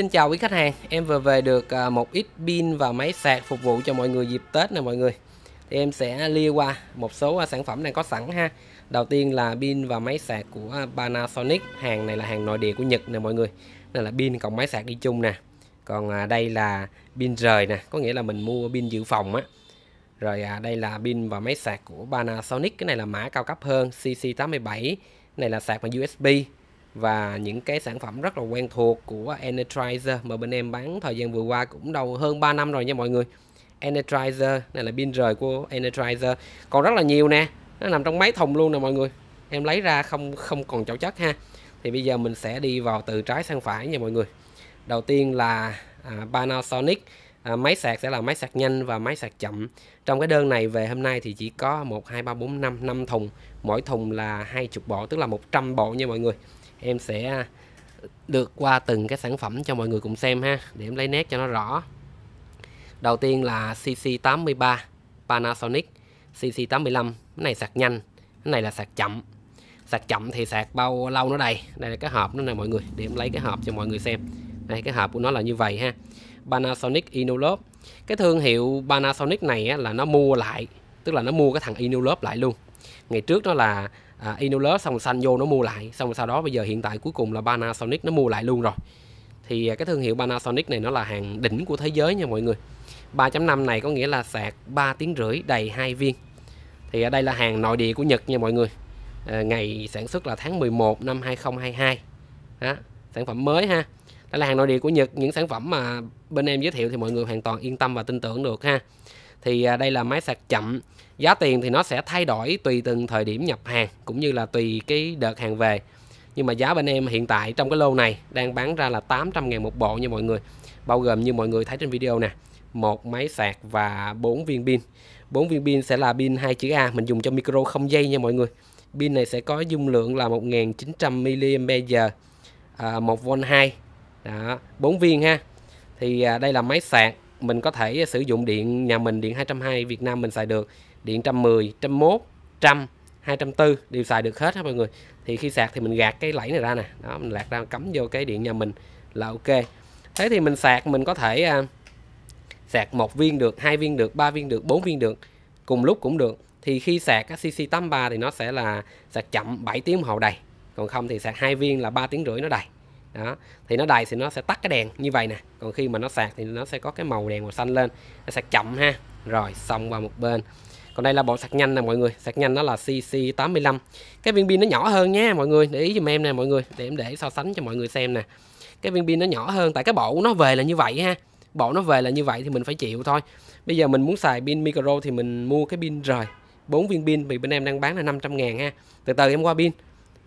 Xin chào quý khách hàng, em vừa về được à, một ít pin và máy sạc phục vụ cho mọi người dịp Tết nè mọi người. Thì em sẽ lia qua một số à, sản phẩm này có sẵn ha. Đầu tiên là pin và máy sạc của à, Panasonic, hàng này là hàng nội địa của Nhật nè mọi người. Đây là pin cộng máy sạc đi chung nè. Còn đây là pin rời nè, có nghĩa là mình mua pin dự phòng á. Rồi đây là pin và máy sạc của Panasonic, cái này là mã cao cấp hơn, CC87. Cái này là sạc bằng USB và những cái sản phẩm rất là quen thuộc của Energizer mà bên em bán thời gian vừa qua cũng đầu hơn 3 năm rồi nha mọi người Energizer này là pin rời của Energizer còn rất là nhiều nè nó nằm trong mấy thùng luôn nè mọi người em lấy ra không không còn chậu chất ha thì bây giờ mình sẽ đi vào từ trái sang phải nha mọi người đầu tiên là à, Panasonic à, máy sạc sẽ là máy sạc nhanh và máy sạc chậm trong cái đơn này về hôm nay thì chỉ có 1 2 3 4 5 5 thùng mỗi thùng là 20 bộ tức là 100 bộ nha mọi người em sẽ được qua từng cái sản phẩm cho mọi người cùng xem ha để em lấy nét cho nó rõ đầu tiên là CC83 Panasonic CC85 cái này sạc nhanh cái này là sạc chậm sạc chậm thì sạc bao lâu nó đầy đây là cái hộp nó nè mọi người để em lấy cái hộp cho mọi người xem đây cái hộp của nó là như vậy ha Panasonic Inolop cái thương hiệu Panasonic này á, là nó mua lại tức là nó mua cái thằng Inolop lại luôn ngày trước nó là à, Inulus xong vô nó mua lại xong sau đó bây giờ hiện tại cuối cùng là Panasonic nó mua lại luôn rồi thì à, cái thương hiệu Panasonic này nó là hàng đỉnh của thế giới nha mọi người 3.5 này có nghĩa là sạc 3 tiếng rưỡi đầy hai viên thì ở à, đây là hàng nội địa của Nhật nha mọi người à, ngày sản xuất là tháng 11 năm 2022 đó, sản phẩm mới ha đây là hàng nội địa của Nhật những sản phẩm mà bên em giới thiệu thì mọi người hoàn toàn yên tâm và tin tưởng được ha thì à, đây là máy sạc chậm giá tiền thì nó sẽ thay đổi tùy từng thời điểm nhập hàng cũng như là tùy cái đợt hàng về nhưng mà giá bên em hiện tại trong cái lô này đang bán ra là 800 ngàn một bộ nha mọi người bao gồm như mọi người thấy trên video nè một máy sạc và 4 viên pin 4 viên pin sẽ là pin 2 chữ A mình dùng cho micro không dây nha mọi người pin này sẽ có dung lượng là 1900 mAh à, 1V2 đó, 4 viên ha thì à, đây là máy sạc mình có thể sử dụng điện nhà mình điện 220 Việt Nam mình xài được điện 110 101 100 240 đều xài được hết ha mọi người thì khi sạc thì mình gạt cái lẫy này ra nè đó mình lạc ra cắm vô cái điện nhà mình là ok thế thì mình sạc mình có thể à, sạc một viên được hai viên được ba viên được bốn viên được cùng lúc cũng được thì khi sạc cái CC83 thì nó sẽ là sạc chậm 7 tiếng đồng hồ đầy còn không thì sạc hai viên là 3 tiếng rưỡi nó đầy đó thì nó đầy thì nó sẽ tắt cái đèn như vậy nè còn khi mà nó sạc thì nó sẽ có cái màu đèn màu xanh lên nó sạc chậm ha rồi xong qua một bên còn đây là bộ sạc nhanh nè mọi người sạc nhanh nó là CC 85 cái viên pin nó nhỏ hơn nha mọi người để ý dùm em nè mọi người để em để so sánh cho mọi người xem nè cái viên pin nó nhỏ hơn tại cái bộ nó về là như vậy ha bộ nó về là như vậy thì mình phải chịu thôi bây giờ mình muốn xài pin micro thì mình mua cái pin rời 4 viên pin vì bên em đang bán là 500 ngàn ha từ từ em qua pin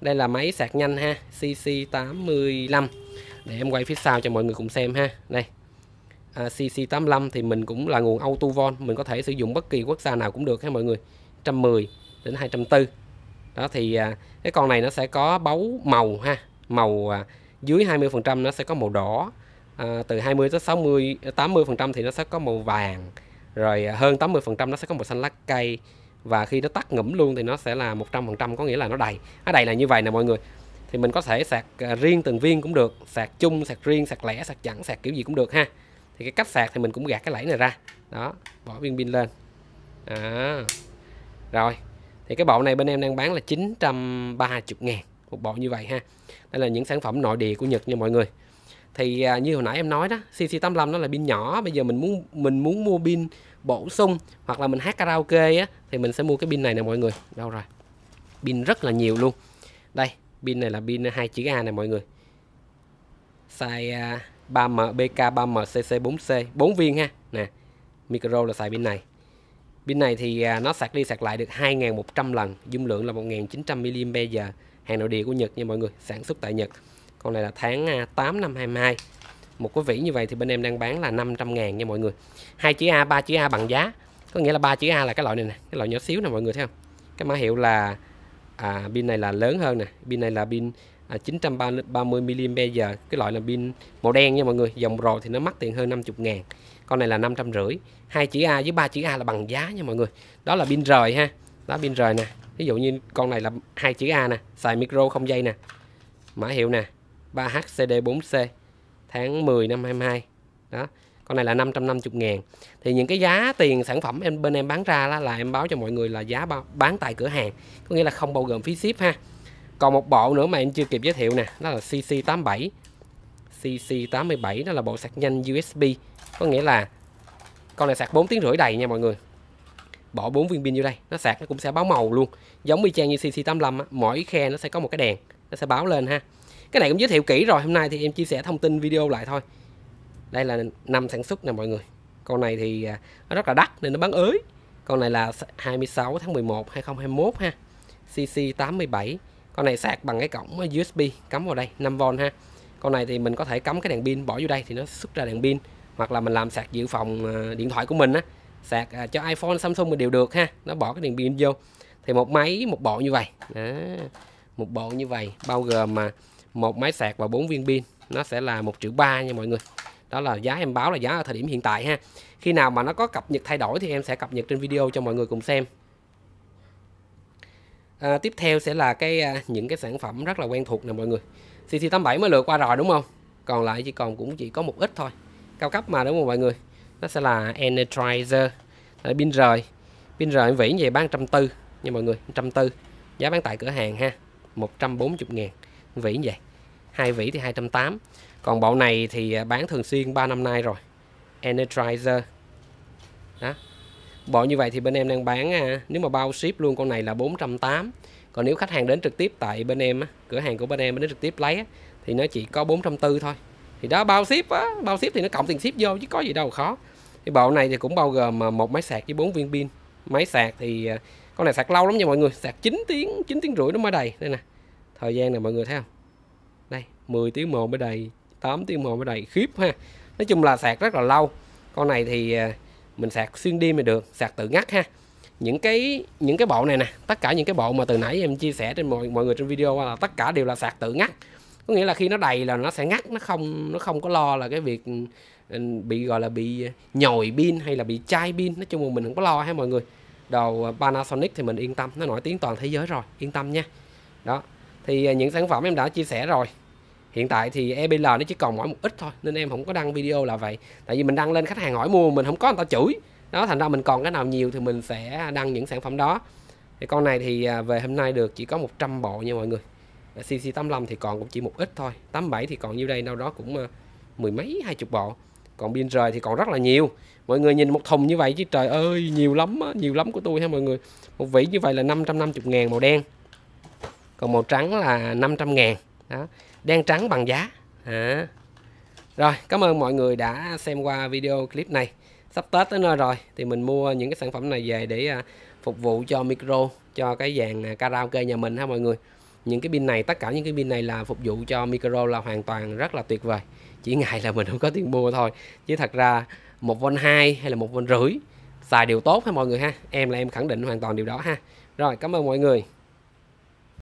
đây là máy sạc nhanh ha CC85 để em quay phía sau cho mọi người cùng xem ha đây à, CC85 thì mình cũng là nguồn auto volt mình có thể sử dụng bất kỳ quốc gia nào cũng được ha mọi người 110 đến 240 đó thì à, cái con này nó sẽ có báu màu ha màu à, dưới 20 phần trăm nó sẽ có màu đỏ à, từ 20 tới 60 80 phần trăm thì nó sẽ có màu vàng rồi à, hơn 80 phần trăm nó sẽ có màu xanh lá cây và khi nó tắt ngấm luôn thì nó sẽ là 100% có nghĩa là nó đầy nó đầy là như vậy nè mọi người thì mình có thể sạc à, riêng từng viên cũng được sạc chung sạc riêng sạc lẻ sạc chẳng, sạc kiểu gì cũng được ha thì cái cách sạc thì mình cũng gạt cái lẫy này ra đó bỏ viên pin lên à, rồi thì cái bộ này bên em đang bán là 930 ngàn một bộ như vậy ha đây là những sản phẩm nội địa của Nhật nha mọi người thì à, như hồi nãy em nói đó CC85 nó là pin nhỏ bây giờ mình muốn mình muốn mua pin bổ sung hoặc là mình hát karaoke á thì mình sẽ mua cái pin này nè mọi người đâu rồi pin rất là nhiều luôn đây pin này là pin hai chữ A này mọi người size 3M BK 3M CC 4C 4 viên ha nè micro là xài pin này pin này thì à, nó sạc đi sạc lại được 2.100 lần dung lượng là 1.900 mAh hàng nội địa của Nhật nha mọi người sản xuất tại Nhật con này là tháng 8 à, năm 22 một cái vỉ như vậy thì bên em đang bán là 500 ngàn nha mọi người hai chữ A ba chữ A bằng giá có nghĩa là ba chữ A là cái loại này nè cái loại nhỏ xíu nè mọi người thấy không cái mã hiệu là à, pin này là lớn hơn nè pin này là pin à, 930 mAh cái loại là pin màu đen nha mọi người dòng rồi thì nó mắc tiền hơn 50 ngàn con này là rưỡi hai chữ A với ba chữ A là bằng giá nha mọi người đó là pin rời ha đó pin rời nè ví dụ như con này là hai chữ A nè xài micro không dây nè mã hiệu nè 3HCD4C tháng 10 năm 22 đó con này là 550 ngàn thì những cái giá tiền sản phẩm em bên em bán ra là, là em báo cho mọi người là giá bán tại cửa hàng có nghĩa là không bao gồm phí ship ha còn một bộ nữa mà em chưa kịp giới thiệu nè đó là CC87 CC87 đó là bộ sạc nhanh USB có nghĩa là con này sạc 4 tiếng rưỡi đầy nha mọi người bỏ 4 viên pin vô đây nó sạc nó cũng sẽ báo màu luôn giống y chang như CC85 á, mỗi khe nó sẽ có một cái đèn nó sẽ báo lên ha cái này cũng giới thiệu kỹ rồi hôm nay thì em chia sẻ thông tin video lại thôi đây là năm sản xuất nè mọi người con này thì à, nó rất là đắt nên nó bán ới con này là 26 tháng 11 2021 ha CC 87 con này sạc bằng cái cổng USB cắm vào đây 5V ha con này thì mình có thể cắm cái đèn pin bỏ vô đây thì nó xuất ra đèn pin hoặc là mình làm sạc dự phòng à, điện thoại của mình á sạc à, cho iPhone Samsung mình đều được ha nó bỏ cái đèn pin vô thì một máy một bộ như vậy đó. một bộ như vậy bao gồm mà một máy sạc và bốn viên pin nó sẽ là một triệu ba nha mọi người đó là giá em báo là giá ở thời điểm hiện tại ha khi nào mà nó có cập nhật thay đổi thì em sẽ cập nhật trên video cho mọi người cùng xem à, tiếp theo sẽ là cái à, những cái sản phẩm rất là quen thuộc nè mọi người CC87 mới lượt qua rồi đúng không còn lại chỉ còn cũng chỉ có một ít thôi cao cấp mà đúng không mọi người nó sẽ là energizer pin rời pin rời vĩ về bán trăm tư nha mọi người trăm tư giá bán tại cửa hàng ha 140 ngàn vĩ như vậy hai vĩ thì 280 còn bộ này thì à, bán thường xuyên 3 năm nay rồi Energizer đó bộ như vậy thì bên em đang bán à, nếu mà bao ship luôn con này là 480 còn nếu khách hàng đến trực tiếp tại bên em cửa hàng của bên em đến trực tiếp lấy thì nó chỉ có 440 thôi thì đó bao ship á bao ship thì nó cộng tiền ship vô chứ có gì đâu khó cái bộ này thì cũng bao gồm à, một máy sạc với bốn viên pin máy sạc thì con này sạc lâu lắm nha mọi người sạc 9 tiếng 9 tiếng rưỡi nó mới đầy đây nè thời gian này mọi người thấy không đây 10 tiếng một mới đầy 8 tiếng một mới đầy khiếp ha nói chung là sạc rất là lâu con này thì à, mình sạc xuyên đêm thì được sạc tự ngắt ha những cái những cái bộ này nè tất cả những cái bộ mà từ nãy em chia sẻ trên mọi mọi người trên video là tất cả đều là sạc tự ngắt có nghĩa là khi nó đầy là nó sẽ ngắt nó không nó không có lo là cái việc ừ, bị gọi là bị nhồi pin hay là bị chai pin nói chung là mình không có lo ha mọi người đầu Panasonic thì mình yên tâm nó nổi tiếng toàn thế giới rồi yên tâm nha đó thì à, những sản phẩm em đã chia sẻ rồi hiện tại thì EBL nó chỉ còn mỗi một ít thôi nên em không có đăng video là vậy tại vì mình đăng lên khách hàng hỏi mua mình không có người ta chửi đó thành ra mình còn cái nào nhiều thì mình sẽ đăng những sản phẩm đó thì con này thì à, về hôm nay được chỉ có 100 bộ nha mọi người CC85 thì còn cũng chỉ một ít thôi 87 thì còn nhiêu đây đâu đó cũng à, mười mấy hai chục bộ còn pin rời thì còn rất là nhiều mọi người nhìn một thùng như vậy chứ trời ơi nhiều lắm nhiều lắm của tôi ha mọi người một vỉ như vậy là 550 ngàn màu đen còn màu trắng là 500 ngàn đó đen trắng bằng giá à. rồi cảm ơn mọi người đã xem qua video clip này sắp Tết tới nơi rồi thì mình mua những cái sản phẩm này về để à, phục vụ cho micro cho cái dàn à, karaoke nhà mình ha mọi người những cái pin này tất cả những cái pin này là phục vụ cho micro là hoàn toàn rất là tuyệt vời chỉ ngại là mình không có tiền mua thôi chứ thật ra một v hai hay là một v rưỡi xài đều tốt ha mọi người ha em là em khẳng định hoàn toàn điều đó ha rồi cảm ơn mọi người